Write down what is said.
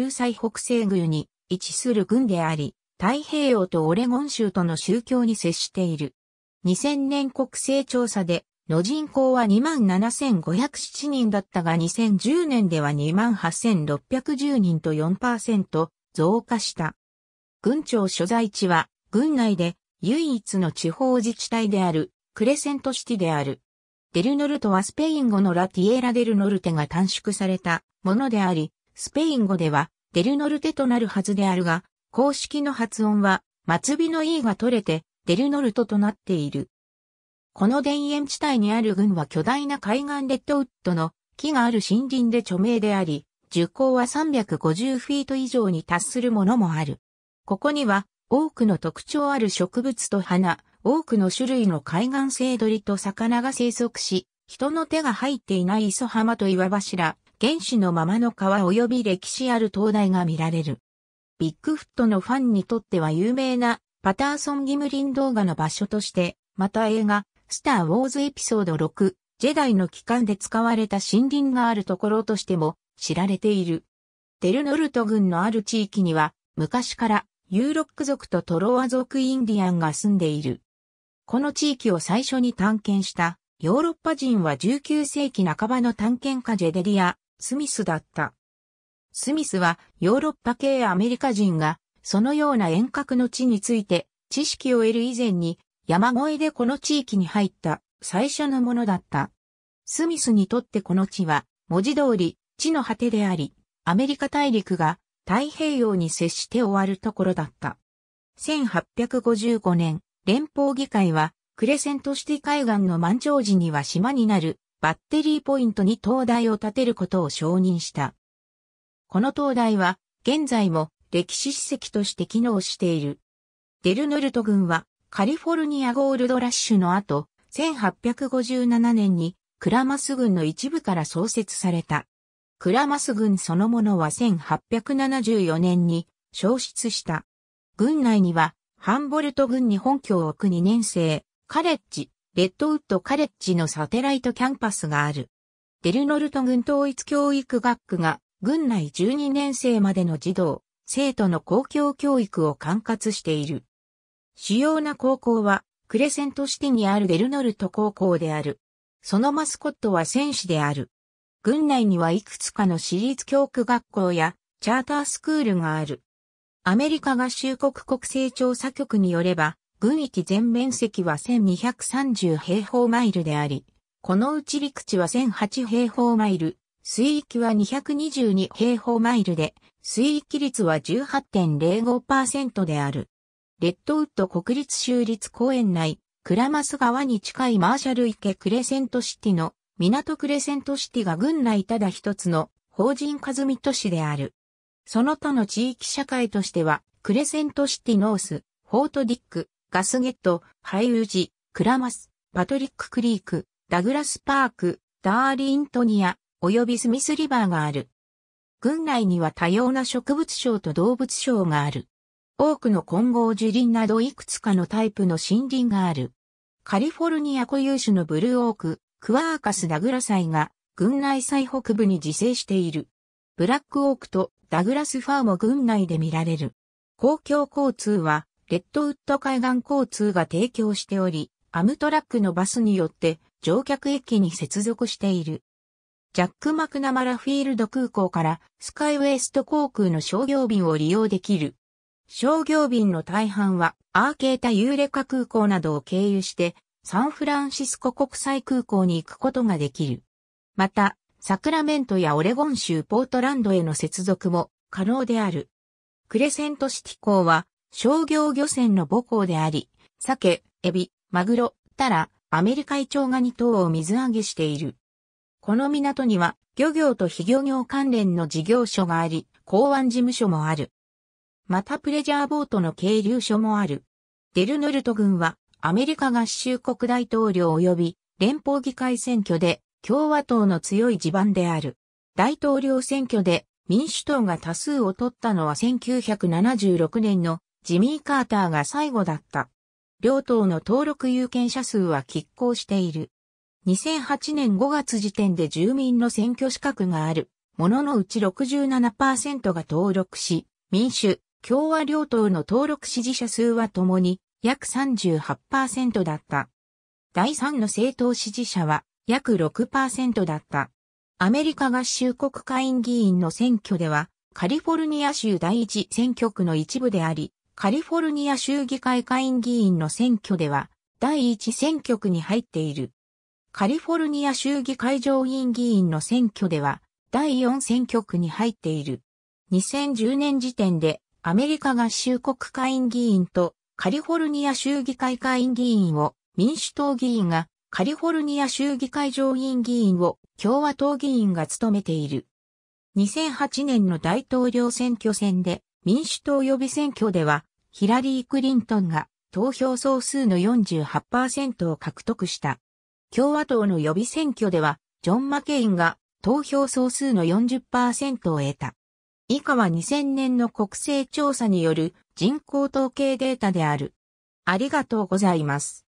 中西北西宮に位置する軍であり、太平洋とオレゴン州との宗教に接している。2000年国勢調査で、の人口は27,507人だったが2010年では28,610人と4%増加した。郡庁所在地は、軍内で唯一の地方自治体である、クレセントシティである。デルノルトはスペイン語のラティエラデルノルテが短縮されたものであり、スペイン語ではデルノルテとなるはずであるが、公式の発音は末尾の E が取れてデルノルトとなっている。この田園地帯にある群は巨大な海岸レッドウッドの木がある森林で著名であり、樹高は350フィート以上に達するものもある。ここには多くの特徴ある植物と花、多くの種類の海岸生鳥と魚が生息し、人の手が入っていない磯浜と岩柱、原始のままの川及び歴史ある灯台が見られる。ビッグフットのファンにとっては有名なパターソン・ギムリン動画の場所として、また映画、スター・ウォーズエピソード6、ジェダイの機関で使われた森林があるところとしても知られている。デルノルト郡のある地域には、昔からユーロック族とトロワ族インディアンが住んでいる。この地域を最初に探検したヨーロッパ人は19世紀半ばの探検家ジェデリア、スミスだった。スミスはヨーロッパ系アメリカ人がそのような遠隔の地について知識を得る以前に山越えでこの地域に入った最初のものだった。スミスにとってこの地は文字通り地の果てであり、アメリカ大陸が太平洋に接して終わるところだった。1855年、連邦議会はクレセントシティ海岸の満潮時には島になるバッテリーポイントに灯台を建てることを承認した。この灯台は、現在も歴史史跡として機能している。デルノルト軍は、カリフォルニアゴールドラッシュの後、1857年にクラマス軍の一部から創設された。クラマス軍そのものは1874年に消失した。軍内にはハンボルト軍に本拠を置く2年生、カレッジ、レッドウッドカレッジのサテライトキャンパスがある。デルノルト軍統一教育学区が、軍内12年生までの児童、生徒の公共教育を管轄している。主要な高校は、クレセントシティにあるデルノルト高校である。そのマスコットは戦士である。軍内にはいくつかの私立教区学校やチャータースクールがある。アメリカ合衆国国勢調査局によれば、軍域全面積は1230平方マイルであり、このうち陸地は1008平方マイル、水域は222平方マイルで、水域率は18.05%である。レッドウッド国立州立公園内、クラマス川に近いマーシャル池クレセントシティの港クレセントシティが軍内ただ一つの法人和美都市である。その他の地域社会としては、クレセントシティノース、フォートディック、ガスゲット、ハイウジ、クラマス、パトリッククリーク、ダグラスパーク、ダーリントニア、及びスミスリバーがある。軍内には多様な植物省と動物省がある。多くの混合樹林などいくつかのタイプの森林がある。カリフォルニア固有種のブルーオーク、クワーカスダグラサイが、軍内最北部に自生している。ブラックオークとダグラスファーも軍内で見られる。公共交通はレッドウッド海岸交通が提供しており、アムトラックのバスによって乗客駅に接続している。ジャック・マクナマラフィールド空港からスカイウエスト航空の商業便を利用できる。商業便の大半はアーケータ・ユーレカ空港などを経由してサンフランシスコ国際空港に行くことができる。また、サクラメントやオレゴン州ポートランドへの接続も可能である。クレセントシティ港は商業漁船の母港であり、鮭、エビ、マグロ、タラ、アメリカイチョウガニ等を水揚げしている。この港には漁業と非漁業関連の事業所があり、港湾事務所もある。またプレジャーボートの係留所もある。デルノルト軍はアメリカ合衆国大統領及び連邦議会選挙で共和党の強い地盤である。大統領選挙で民主党が多数を取ったのは1976年のジミー・カーターが最後だった。両党の登録有権者数は拮抗している。2008年5月時点で住民の選挙資格がある、もののうち67%が登録し、民主、共和両党の登録支持者数はともに約38%だった。第3の政党支持者は約6%だった。アメリカ合衆国会員議員の選挙では、カリフォルニア州第一選挙区の一部であり、カリフォルニア州議会下院議員の選挙では、第一選挙区に入っている。カリフォルニア州議会上院議員の選挙では、第4選挙区に入っている。2010年時点で、アメリカ合衆国会員議員とカリフォルニア州議会会員議員を民主党議員が、カリフォルニア州議会上院議員を共和党議員が務めている。2008年の大統領選挙戦で民主党予備選挙ではヒラリー・クリントンが投票総数の48%を獲得した。共和党の予備選挙では、ジョン・マケインが投票総数の40%を得た。以下は2000年の国勢調査による人口統計データである。ありがとうございます。